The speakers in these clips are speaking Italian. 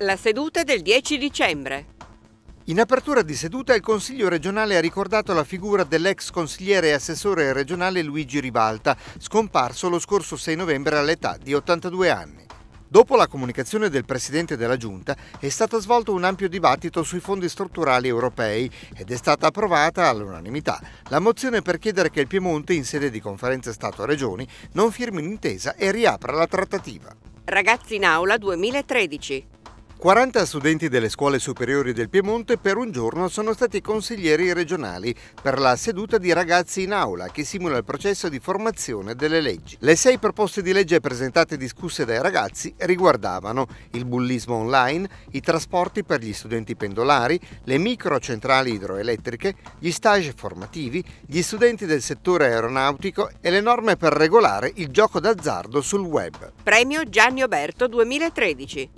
La seduta del 10 dicembre. In apertura di seduta il Consiglio regionale ha ricordato la figura dell'ex consigliere e assessore regionale Luigi Ribalta, scomparso lo scorso 6 novembre all'età di 82 anni. Dopo la comunicazione del Presidente della Giunta è stato svolto un ampio dibattito sui fondi strutturali europei ed è stata approvata all'unanimità la mozione per chiedere che il Piemonte, in sede di conferenza Stato-Regioni, non firmi un'intesa e riapra la trattativa. Ragazzi in aula 2013 40 studenti delle scuole superiori del Piemonte per un giorno sono stati consiglieri regionali per la seduta di ragazzi in aula che simula il processo di formazione delle leggi. Le sei proposte di legge presentate e discusse dai ragazzi riguardavano il bullismo online, i trasporti per gli studenti pendolari, le microcentrali idroelettriche, gli stage formativi, gli studenti del settore aeronautico e le norme per regolare il gioco d'azzardo sul web. Premio Gianni Oberto 2013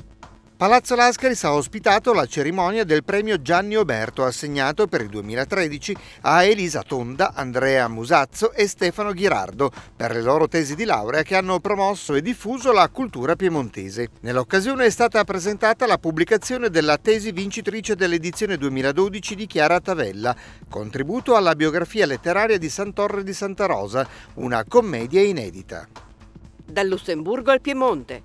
Palazzo Lascaris ha ospitato la cerimonia del premio Gianni Oberto assegnato per il 2013 a Elisa Tonda, Andrea Musazzo e Stefano Ghirardo per le loro tesi di laurea che hanno promosso e diffuso la cultura piemontese. Nell'occasione è stata presentata la pubblicazione della tesi vincitrice dell'edizione 2012 di Chiara Tavella, contributo alla biografia letteraria di Santorre di Santa Rosa, una commedia inedita. Dal Lussemburgo al Piemonte,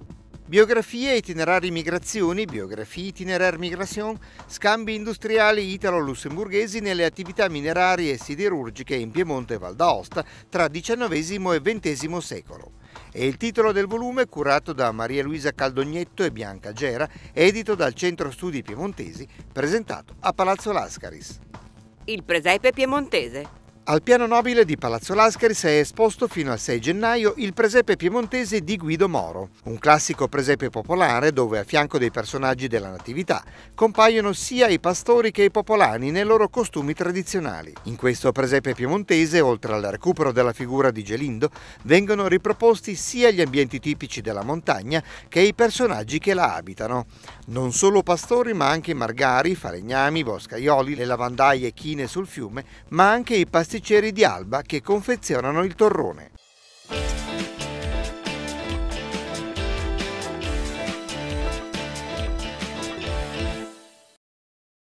Biografie, itinerari, migrazioni, biografie, itinerari, migration, scambi industriali italo-lussemburghesi nelle attività minerarie e siderurgiche in Piemonte e Val d'Aosta tra XIX e XX secolo. È il titolo del volume curato da Maria Luisa Caldognetto e Bianca Gera, edito dal Centro Studi Piemontesi, presentato a Palazzo Lascaris. Il presepe piemontese al piano nobile di Palazzo Lascari si è esposto fino al 6 gennaio il presepe piemontese di Guido Moro, un classico presepe popolare dove a fianco dei personaggi della Natività compaiono sia i pastori che i popolani nei loro costumi tradizionali. In questo presepe piemontese, oltre al recupero della figura di Gelindo, vengono riproposti sia gli ambienti tipici della montagna che i personaggi che la abitano. Non solo pastori ma anche margari, falegnami, boscaioli, le lavandaie chine sul fiume, ma anche i pastori pasticceri di Alba che confezionano il torrone.